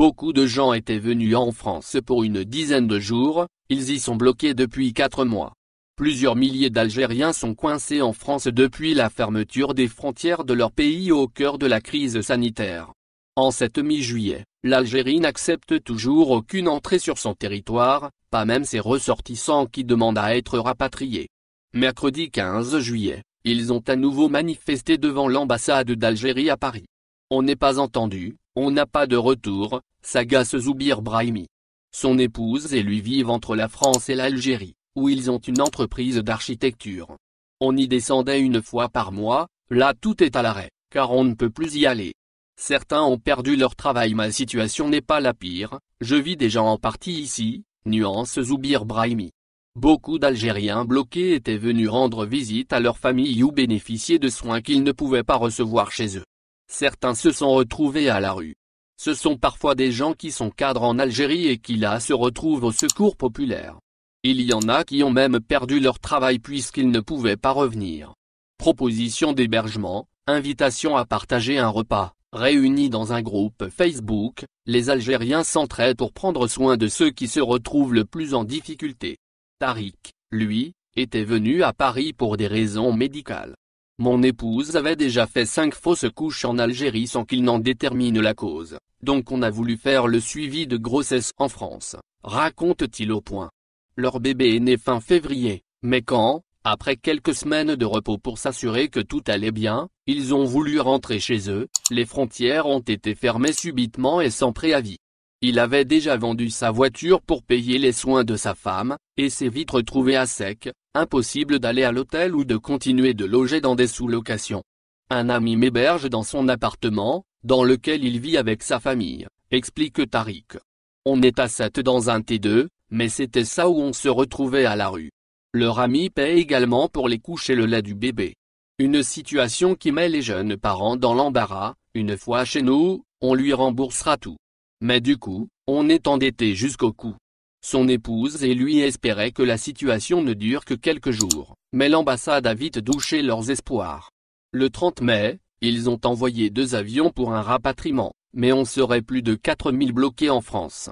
Beaucoup de gens étaient venus en France pour une dizaine de jours, ils y sont bloqués depuis quatre mois. Plusieurs milliers d'Algériens sont coincés en France depuis la fermeture des frontières de leur pays au cœur de la crise sanitaire. En cette mi-juillet, l'Algérie n'accepte toujours aucune entrée sur son territoire, pas même ses ressortissants qui demandent à être rapatriés. Mercredi 15 juillet, ils ont à nouveau manifesté devant l'ambassade d'Algérie à Paris. On n'est pas entendu, on n'a pas de retour, s'agace Zoubir Brahimi. Son épouse et lui vivent entre la France et l'Algérie, où ils ont une entreprise d'architecture. On y descendait une fois par mois, là tout est à l'arrêt, car on ne peut plus y aller. Certains ont perdu leur travail ma situation n'est pas la pire, je vis des gens en partie ici, nuance Zoubir Brahimi. Beaucoup d'Algériens bloqués étaient venus rendre visite à leur famille ou bénéficier de soins qu'ils ne pouvaient pas recevoir chez eux. Certains se sont retrouvés à la rue. Ce sont parfois des gens qui sont cadres en Algérie et qui là se retrouvent au secours populaire. Il y en a qui ont même perdu leur travail puisqu'ils ne pouvaient pas revenir. Proposition d'hébergement, invitation à partager un repas, réunis dans un groupe Facebook, les Algériens s'entraident pour prendre soin de ceux qui se retrouvent le plus en difficulté. Tariq, lui, était venu à Paris pour des raisons médicales. Mon épouse avait déjà fait cinq fausses couches en Algérie sans qu'il n'en détermine la cause, donc on a voulu faire le suivi de grossesse en France, raconte-t-il au point. Leur bébé est né fin février, mais quand, après quelques semaines de repos pour s'assurer que tout allait bien, ils ont voulu rentrer chez eux, les frontières ont été fermées subitement et sans préavis. Il avait déjà vendu sa voiture pour payer les soins de sa femme, et ses vitres retrouvé à sec, Impossible d'aller à l'hôtel ou de continuer de loger dans des sous-locations. Un ami m'héberge dans son appartement, dans lequel il vit avec sa famille, explique Tariq. On est à 7 dans un T2, mais c'était ça où on se retrouvait à la rue. Leur ami paie également pour les couches et le lait du bébé. Une situation qui met les jeunes parents dans l'embarras, une fois chez nous, on lui remboursera tout. Mais du coup, on est endetté jusqu'au cou. Son épouse et lui espéraient que la situation ne dure que quelques jours, mais l'ambassade a vite douché leurs espoirs. Le 30 mai, ils ont envoyé deux avions pour un rapatriement, mais on serait plus de 4000 bloqués en France.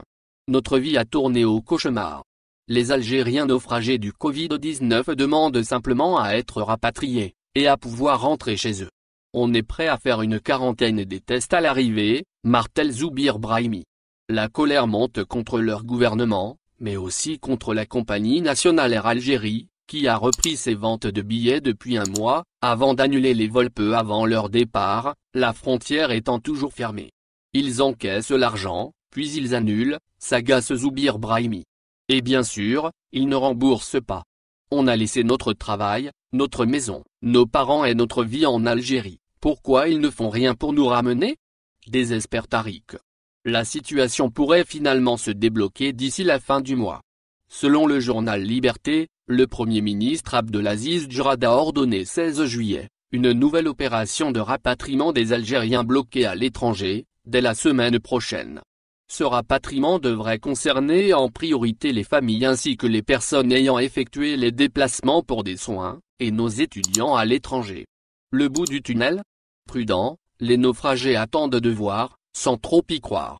Notre vie a tourné au cauchemar. Les Algériens naufragés du Covid-19 demandent simplement à être rapatriés, et à pouvoir rentrer chez eux. On est prêt à faire une quarantaine des tests à l'arrivée, Martel Zoubir Brahimi. La colère monte contre leur gouvernement, mais aussi contre la compagnie nationale Air Algérie, qui a repris ses ventes de billets depuis un mois, avant d'annuler les vols peu avant leur départ, la frontière étant toujours fermée. Ils encaissent l'argent, puis ils annulent, s'agace Zoubir Brahimi. Et bien sûr, ils ne remboursent pas. On a laissé notre travail, notre maison, nos parents et notre vie en Algérie. Pourquoi ils ne font rien pour nous ramener Désespère Tariq. La situation pourrait finalement se débloquer d'ici la fin du mois. Selon le journal Liberté, le Premier ministre Abdelaziz Djurad a ordonné 16 juillet, une nouvelle opération de rapatriement des Algériens bloqués à l'étranger, dès la semaine prochaine. Ce rapatriement devrait concerner en priorité les familles ainsi que les personnes ayant effectué les déplacements pour des soins, et nos étudiants à l'étranger. Le bout du tunnel Prudent, les naufragés attendent de voir, sans trop y croire.